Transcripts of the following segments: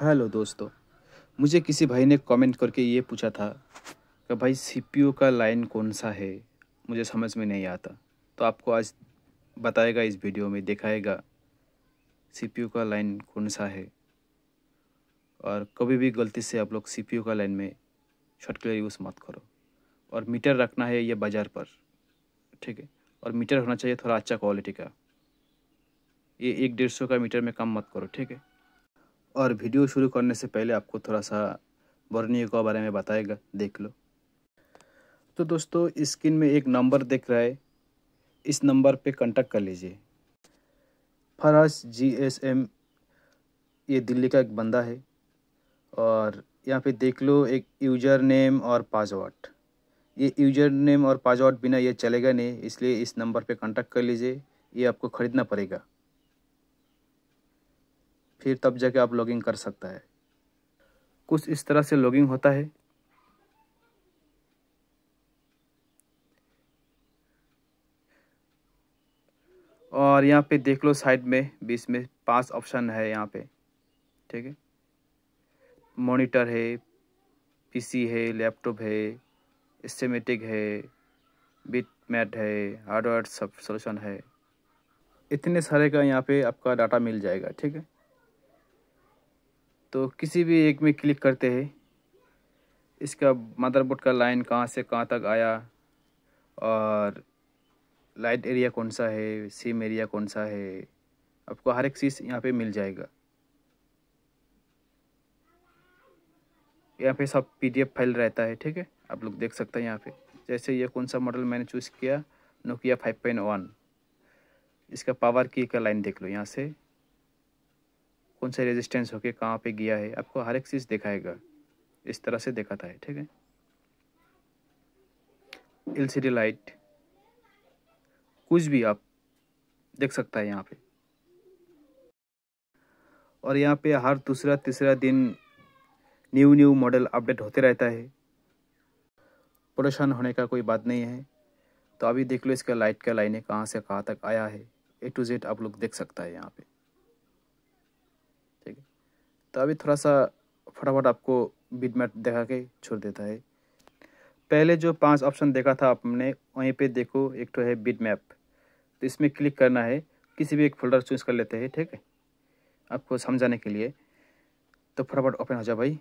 hello दोस्तों मुझे किसी भाई ने कमेंट करके ये पूछा था कि भाई सीपीयू का लाइन कौन सा है मुझे समझ में नहीं आता तो आपको आज बताएगा इस वीडियो में दिखाएगा सीपीयू का लाइन कौन सा है और कभी भी गलती से आप लोग सीपीयू का लाइन में शॉर्टकलर यूज़ मत करो और मीटर रखना है ये बाज़ार पर ठीक है और मीटर होना चाहिए थोड़ा अच्छा क्वालिटी का ये एक डेढ़ सौ का मीटर में कम मत करो ठीक है और वीडियो शुरू करने से पहले आपको थोड़ा सा वर्नियो के बारे में बताएगा देख लो तो दोस्तों स्क्रीन में एक नंबर देख रहा है इस नंबर पे कांटेक्ट कर लीजिए फराज जी एस एम ये दिल्ली का एक बंदा है और यहाँ पे देख लो एक यूजर नेम और पासवर्ड ये यूजर नेम और पासवर्ड बिना ये चलेगा नहीं इसलिए इस नंबर पे कांटेक्ट कर लीजिए ये आपको ख़रीदना पड़ेगा फिर तब जाके आप लॉगिंग कर सकता है कुछ इस तरह से लॉगिंग होता है और यहाँ पे देख लो साइड में बीच में पांच ऑप्शन है यहाँ पे ठीक है मॉनिटर है पीसी है लैपटॉप है इस्टेमेटिक है बिट मैट है हार्डवेयर सब सोल्यूशन है इतने सारे का यहाँ पे आपका डाटा मिल जाएगा ठीक है तो किसी भी एक में क्लिक करते हैं इसका मदरबोर्ड का लाइन कहाँ से कहाँ तक आया और लाइट एरिया कौन सा है सिम एरिया कौन सा है आपको हर एक चीज़ यहाँ पे मिल जाएगा यहाँ पे सब पीडीएफ फाइल रहता है ठीक है आप लोग देख सकते हैं यहाँ पे जैसे ये कौन सा मॉडल मैंने चूज़ किया नोकिया फाइव पॉइंट वन इसका पावर की का लाइन देख लो यहाँ से कौन सा रेजिस्टेंस होके कहाँ पे गया है आपको हर एक चीज़ दिखाएगा इस तरह से दिखाता है ठीक है एलसीडी लाइट कुछ भी आप देख सकता है यहाँ पे और यहाँ पे हर दूसरा तीसरा दिन न्यू न्यू मॉडल अपडेट होते रहता है परेशान होने का कोई बात नहीं है तो अभी देख लो इसका लाइट का लाइने कहाँ से कहाँ तक आया है ए टू जेड आप लोग देख सकता है यहाँ पे तो अभी थोड़ा सा फटाफट आपको बीट मैट दिखा के छोड़ देता है पहले जो पांच ऑप्शन देखा था आपने वहीं पे देखो एक तो है बीट मैप तो इसमें क्लिक करना है किसी भी एक फोल्डर चूज कर लेते हैं ठीक है आपको समझाने के लिए तो फटाफट ओपन हो जाओ भाई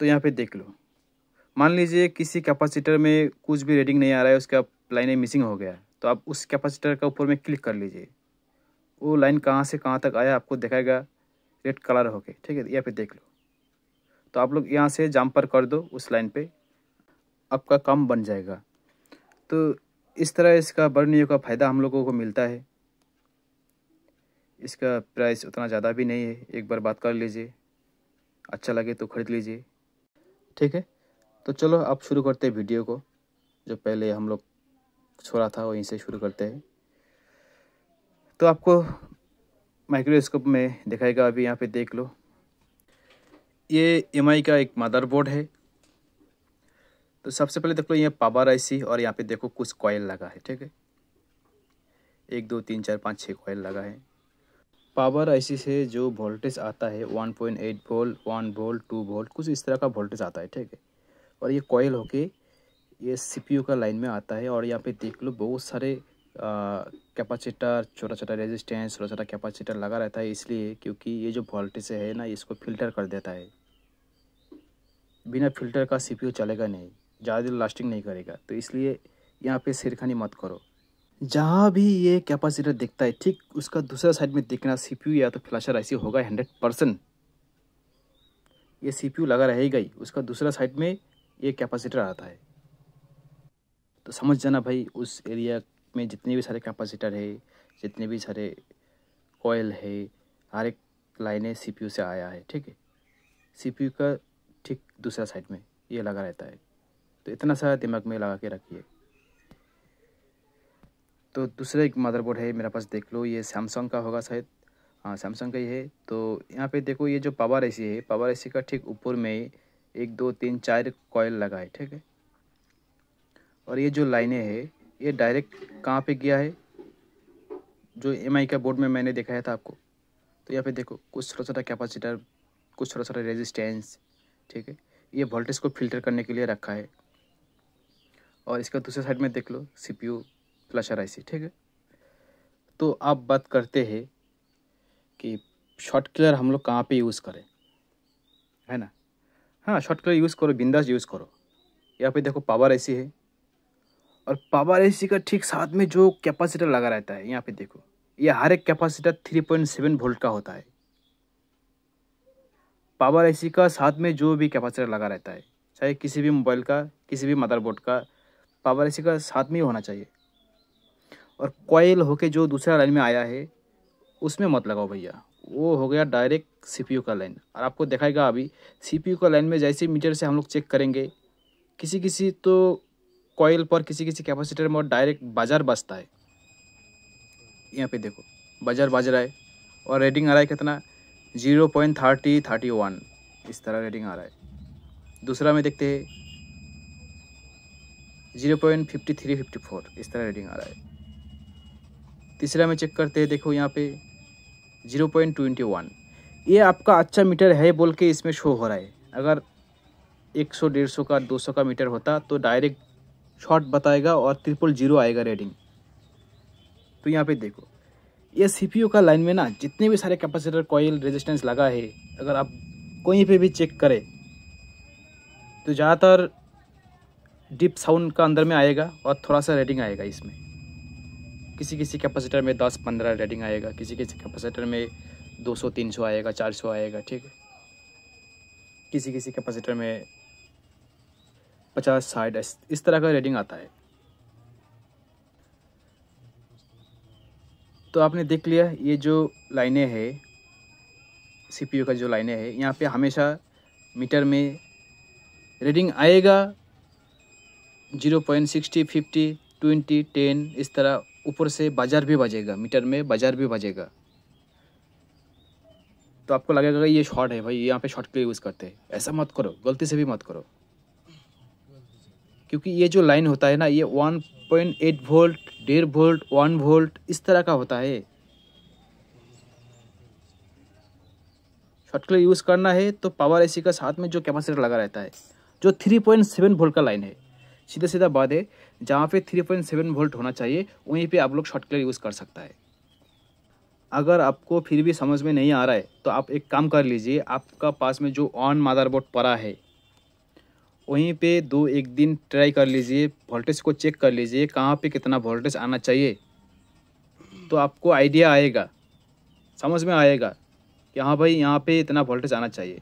तो यहाँ पे देख लो मान लीजिए किसी कैपेसिटर में कुछ भी रेडिंग नहीं आ रहा है उसका लाइनें मिसिंग हो गया तो आप उस कैपेसिटर के ऊपर में क्लिक कर लीजिए वो लाइन कहाँ से कहाँ तक आया आपको दिखाएगा रेड कलर हो गए ठीक है यहाँ पे देख लो तो आप लोग यहाँ से जम्पर कर दो उस लाइन पे आपका काम बन जाएगा तो इस तरह इसका बर्नियो का फ़ायदा हम लोगों को मिलता है इसका प्राइस उतना ज़्यादा भी नहीं है एक बार बात कर लीजिए अच्छा लगे तो ख़रीद लीजिए ठीक है तो चलो आप शुरू करते हैं वीडियो को जो पहले हम लोग छोड़ा था वहीं से शुरू करते हैं तो आपको माइक्रोस्कोप में दिखाएगा अभी यहाँ पे देख लो ये एम का एक मदरबोर्ड है तो सबसे पहले देख लो ये पावर आईसी और यहाँ पे देखो कुछ कॉयल लगा है ठीक है एक दो तीन चार पाँच छः कॉयल लगा है पावर आईसी से जो वोल्टेज आता है one point eight volt one volt two volt कुछ इस तरह का वोल्टेज आता है ठीक है और ये कॉयल होके ये सीपीयू का लाइन में आता है और यहाँ पे देख लो बहुत सारे कैपेसिटर छोटा छोटा रेजिस्टेंस छोटा छोटा कैपेसिटर लगा रहता है इसलिए क्योंकि ये जो वोल्टेज है ना इसको फिल्टर कर देता है बिना फिल्टर का सी चलेगा नहीं ज़्यादा देर लास्टिंग नहीं करेगा तो इसलिए यहाँ पे सिरखानी मत करो जहाँ भी ये कैपेसिटर दिखता है ठीक उसका दूसरा साइड में दिखना सी या तो फ्लैशर ऐसी होगा हंड्रेड परसेंट ये सी लगा रहेगा ही उसका दूसरा साइड में ये कैपेसिटर आता है तो समझ जाना भाई उस एरिया में जितने भी सारे कैपेसिटर है जितने भी सारे कोयल है हर एक लाइनें सीपीयू से आया है ठीक है सीपीयू का ठीक दूसरा साइड में ये लगा रहता है तो इतना सारा दिमाग में लगा के रखिए तो दूसरा एक मदरबोर्ड है मेरे पास देख लो ये सैमसंग का होगा शायद हाँ सैमसंग का ही है तो यहाँ पे देखो ये जो पावर एसी है पावर एसी का ठीक ऊपर में एक दो तीन चार कॉयल लगा है ठीक है और ये जो लाइनें है ये डायरेक्ट कहाँ पे गया है जो एम का बोर्ड में मैंने दिखाया था आपको तो यहाँ पे देखो कुछ थोड़ा छोटा कैपेसिटर कुछ छोटा सा रेजिस्टेंस ठीक है ये वोल्टेज को फिल्टर करने के लिए रखा है और इसका दूसरे साइड में देख लो C P U flasher I C ठीक है तो आप बात करते हैं कि शॉर्ट क्लियर हम लोग कहाँ पर यूज़ करें है ना हाँ शॉर्ट क्लियर यूज़ करो बिंदास यूज़ करो यहाँ पे देखो पावर ऐसी है और पावर एसी का ठीक साथ में जो कैपेसिटर लगा रहता है यहाँ पे देखो यह हर एक कैपेसिटर सेवन वोल्ट का होता है पावर एसी का साथ में जो भी कैपेसिटर लगा रहता है चाहे किसी भी मोबाइल का किसी भी मदरबोर्ड का पावर एसी का साथ में ही होना चाहिए और कॉयल होके जो दूसरा लाइन में आया है उसमें मत लगाओ भैया वो हो गया डायरेक्ट सी का लाइन और आपको दिखाएगा अभी सी का लाइन में जैसे मीटर से हम लोग चेक करेंगे किसी किसी तो कॉयल पर किसी किसी कैपेसिटर में डायरेक्ट बाजार बजता है यहाँ पे देखो बाजार बज रहा है और रेडिंग आ रहा है कितना zero point thirty thirty one इस तरह रेडिंग आ रहा है दूसरा में देखते हैं zero point fifty three fifty four इस तरह रेडिंग आ रहा है तीसरा में चेक करते हैं देखो यहाँ पे जीरो पॉइंट ट्वेंटी वन ये आपका अच्छा मीटर है बोल के इसमें शो हो रहा है अगर एक सौ डेढ़ सौ का दो सौ का मीटर होता तो डायरेक्ट शॉर्ट बताएगा और ट्रिपल जीरो आएगा रेडिंग तो यहाँ पे देखो ये सीपीयू का लाइन में ना जितने भी सारे कैपेसिटर कॉयल रेजिस्टेंस लगा है अगर आप कहीं पे भी चेक करें तो ज़्यादातर डिप साउंड का अंदर में आएगा और थोड़ा सा रेडिंग आएगा इसमें किसी किसी कैपेसिटर में दस पंद्रह रेडिंग आएगा किसी किसी कैपेसिटर में दो सौ तीन सौ आएगा चार सौ आएगा ठीक है किसी किसी कैपेसिटर में पचास साठ इस तरह का रेटिंग आता है तो आपने देख लिया ये जो लाइनें है सीपीयू का जो लाइनें है यहाँ पे हमेशा मीटर में रेडिंग आएगा zero point sixty fifty twenty ten इस तरह ऊपर से बाजार भी बजेगा मीटर में बाजार भी बजेगा तो आपको लगेगा कि ये शॉर्ट है भाई यहाँ पे शॉर्ट के यूज़ करते हैं ऐसा मत करो गलती से भी मत करो क्योंकि ये जो लाइन होता है ना ये वन पॉइंट एट वोल्ट डेढ़ वोल्ट वन वोल्ट इस तरह का होता है शॉर्टकट यूज़ करना है तो पावर एसी का साथ में जो कैपेसिटर लगा रहता है जो थ्री पॉइंट सेवन वोल्ट का लाइन है सीधा सीधा बात है जहाँ पे थ्री पॉइंट सेवन वोल्ट होना चाहिए वहीं पे आप लोग शॉर्टकट यूज़ कर सकता है अगर आपको फिर भी समझ में नहीं आ रहा है तो आप एक काम कर लीजिए आपका पास में जो ऑन मादरबोर्ड पड़ा है वहीं पे दो एक दिन ट्राई कर लीजिए वोल्टेज को चेक कर लीजिए कहाँ पे कितना वोल्टेज आना चाहिए तो आपको आइडिया आएगा समझ में आएगा कि हाँ भाई यहाँ पे इतना वोल्टेज आना चाहिए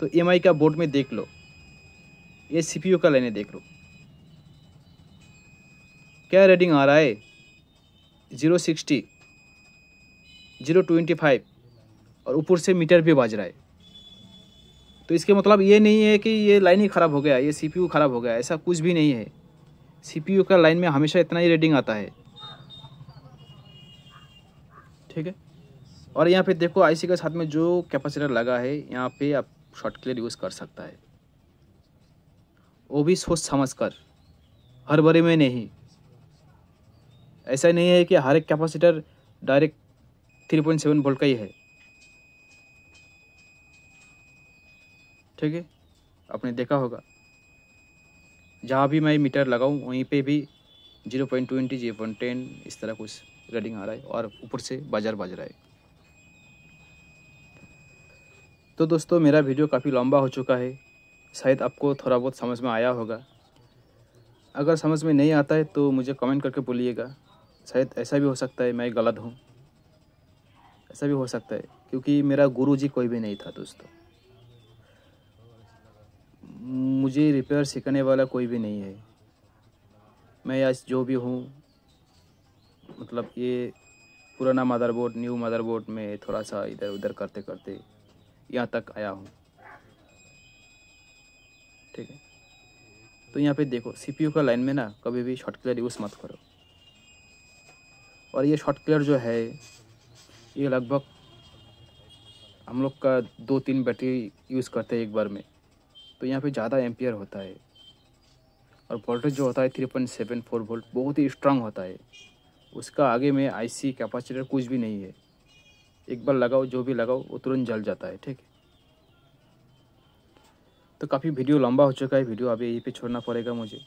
तो ई का बोर्ड में देख लो ये सी का लाइने देख लो क्या रेडिंग आ रहा है zero sixty zero twenty five और ऊपर से मीटर भी बाज रहा है तो इसके मतलब ये नहीं है कि ये लाइन ही ख़राब हो गया ये सी ख़राब हो गया ऐसा कुछ भी नहीं है सी का लाइन में हमेशा इतना ही रेडिंग आता है ठीक है और यहाँ पे देखो आईसी के साथ में जो कैपेसिटर लगा है यहाँ पे आप शॉर्ट क्लियर यूज़ कर सकता है वो भी सोच समझ कर हर बरे में नहीं ऐसा नहीं है कि हर एक capacitor direct three point seven volt का ही है ठीक है आपने देखा होगा जहाँ भी मैं मीटर लगाऊँ वहीं पे भी zero point twenty zero point ten इस तरह कुछ रेडिंग आ रहा है और ऊपर से बाजार बज रहा है तो दोस्तों मेरा वीडियो काफ़ी लंबा हो चुका है शायद आपको थोड़ा बहुत समझ में आया होगा अगर समझ में नहीं आता है तो मुझे कमेंट करके बोलिएगा शायद ऐसा भी हो सकता है मैं गलत हूँ ऐसा भी हो सकता है क्योंकि मेरा गुरु जी कोई भी नहीं था दोस्तों मुझे रिपेयर सीखने वाला कोई भी नहीं है मैं आज जो भी हूँ मतलब ये पुराना मदरबोर्ड न्यू मदरबोर्ड में थोड़ा सा इधर उधर करते करते यहाँ तक आया हूँ ठीक है तो यहाँ पे देखो सीपीयू का लाइन में ना कभी भी शॉर्ट क्लियर यूज़ मत करो और ये शॉर्ट क्लियर जो है ये लगभग हम लोग का दो तीन बैटरी यूज़ करते हैं एक बार में तो यहाँ पे ज़्यादा एम्पियर होता है और वोल्टेज जो होता है three point seven four volt बहुत ही स्ट्रांग होता है उसका आगे में आईसी कैपेसिटर कुछ भी नहीं है एक बार लगाओ जो भी लगाओ वो तुरंत जल जाता है ठीक है तो काफ़ी वीडियो लंबा हो चुका है वीडियो अभी यहीं पर छोड़ना पड़ेगा मुझे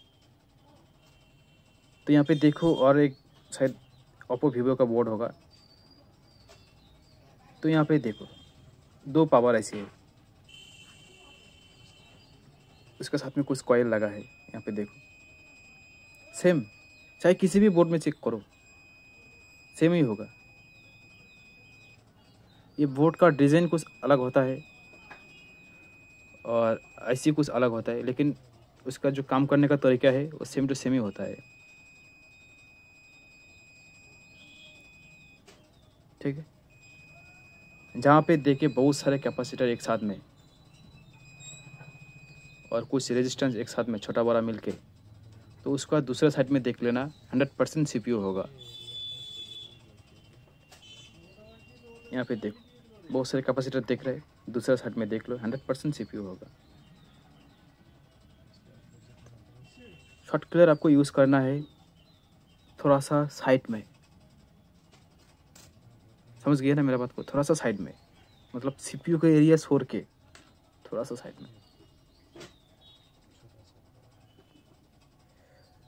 तो यहाँ पर देखो और एक शायद ओप्पो वीवो का बोर्ड होगा तो यहाँ पे देखो दो पावर ऐसी है उसके साथ में कुछ कॉयल लगा है यहाँ पे देखो सेम चाहे किसी भी बोर्ड में चेक करो सेम ही होगा ये बोर्ड का डिज़ाइन कुछ अलग होता है और ऐसी कुछ अलग होता है लेकिन उसका जो काम करने का तरीका है वो सेम टू सेम ही होता है ठीक है जहाँ पे देखे बहुत सारे कैपेसिटर एक साथ में और कुछ रेजिस्टेंस एक साथ में छोटा बड़ा मिल के तो उसका दूसरे साइड में देख लेना हंड्रेड परसेंट सी होगा यहाँ पे देखो बहुत सारे कैपेसिटर देख रहे हैं साइड में देख लो हंड्रेड परसेंट सी होगा शॉर्ट क्लियर आपको यूज़ करना है थोड़ा सा साइड में समझ गया ना मेरा बात को थोड़ा सा साइड में मतलब सी का एरिया छोड़ के थोड़ा सा साइड में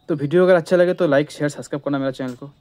तो वीडियो अगर अच्छा लगे तो लाइक शेयर सब्सक्राइब करना मेरा चैनल को